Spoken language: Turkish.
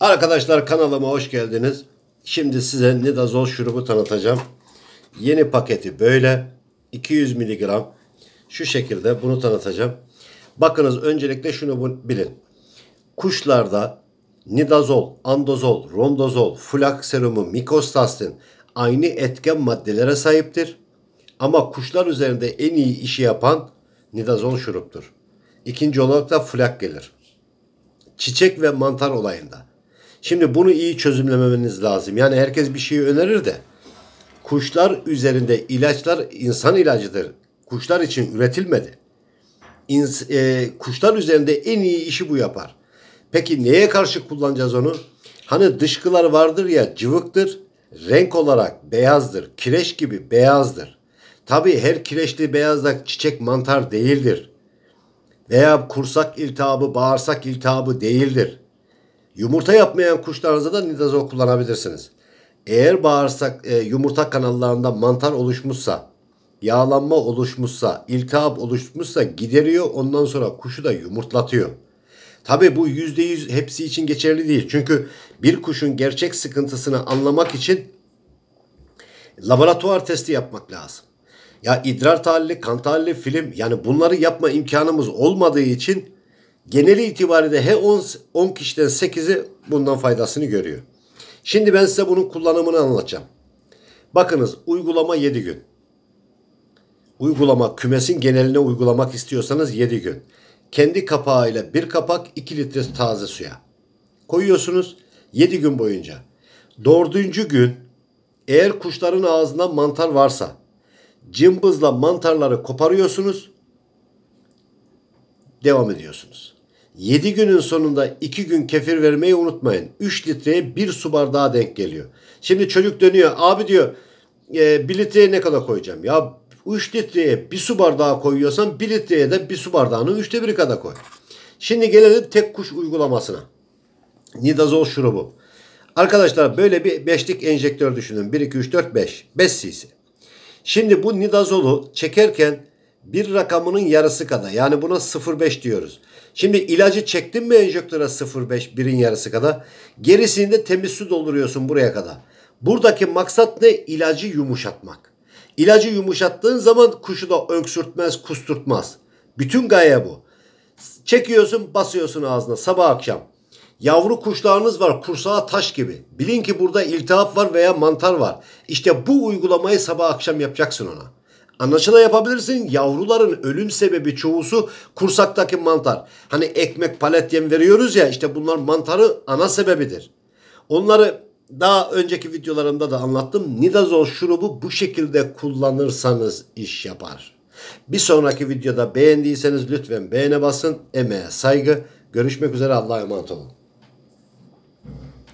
Arkadaşlar kanalıma hoş geldiniz. Şimdi size Nidazol şurubu tanıtacağım. Yeni paketi böyle. 200 miligram. Şu şekilde bunu tanıtacağım. Bakınız öncelikle şunu bilin. Kuşlarda nidazol, andozol, rondozol, flak serumu, mikostastin aynı etken maddelere sahiptir. Ama kuşlar üzerinde en iyi işi yapan nidazol şuruptur. İkinci olarak da flak gelir. Çiçek ve mantar olayında Şimdi bunu iyi çözümlememeniz lazım. Yani herkes bir şey önerir de kuşlar üzerinde ilaçlar insan ilacıdır. Kuşlar için üretilmedi. İns e, kuşlar üzerinde en iyi işi bu yapar. Peki neye karşı kullanacağız onu? Hani dışkılar vardır ya cıvıktır. Renk olarak beyazdır. Kireç gibi beyazdır. Tabi her kireçli beyazdak çiçek mantar değildir. Veya kursak iltihabı, bağırsak iltihabı değildir. Yumurta yapmayan kuşlarınızda da nidazol kullanabilirsiniz. Eğer bağırsak e, yumurta kanallarında mantar oluşmuşsa, yağlanma oluşmuşsa, iltihap oluşmuşsa gideriyor. Ondan sonra kuşu da yumurtlatıyor. Tabi bu %100 hepsi için geçerli değil. Çünkü bir kuşun gerçek sıkıntısını anlamak için laboratuvar testi yapmak lazım. Ya idrar tahlili, kan tahlili, film yani bunları yapma imkanımız olmadığı için geneli itibariyle he 10, 10 kişiden 8'i bundan faydasını görüyor. Şimdi ben size bunun kullanımını anlatacağım. Bakınız uygulama 7 gün. Uygulama kümesin geneline uygulamak istiyorsanız 7 gün. Kendi kapağıyla bir kapak 2 litre taze suya koyuyorsunuz 7 gün boyunca. Dördüncü gün eğer kuşların ağzında mantar varsa cımbızla mantarları koparıyorsunuz. Devam ediyorsunuz. 7 günün sonunda 2 gün kefir vermeyi unutmayın. 3 litreye 1 su bardağı denk geliyor. Şimdi çocuk dönüyor. Abi diyor e, 1 litreye ne kadar koyacağım? Ya 3 litreye 1 su bardağı koyuyorsan 1 litreye de 1 su bardağının 3'te 1'i kadar koy. Şimdi gelelim tek kuş uygulamasına. Nidazol şurubu. Arkadaşlar böyle bir 5'lik enjektör düşünün. 1, 2, 3, 4, 5. 5 cc. Şimdi bu nidazolu çekerken bir rakamının yarısı kadar. Yani buna 0.5 diyoruz. Şimdi ilacı çektin mi enjektöre 0.5 birin yarısı kadar. Gerisini de temiz su dolduruyorsun buraya kadar. Buradaki maksat ne? İlacı yumuşatmak. İlacı yumuşattığın zaman kuşu da öksürtmez, kusturtmaz. Bütün gaye bu. Çekiyorsun, basıyorsun ağzına sabah akşam. Yavru kuşlarınız var kursağa taş gibi. Bilin ki burada iltihap var veya mantar var. İşte bu uygulamayı sabah akşam yapacaksın ona. Anlaşıla yapabilirsin. Yavruların ölüm sebebi çoğusu kursaktaki mantar. Hani ekmek palet yem veriyoruz ya işte bunlar mantarı ana sebebidir. Onları daha önceki videolarımda da anlattım. Nidazol şurubu bu şekilde kullanırsanız iş yapar. Bir sonraki videoda beğendiyseniz lütfen beğene basın. Emeğe saygı. Görüşmek üzere Allah'a emanet olun.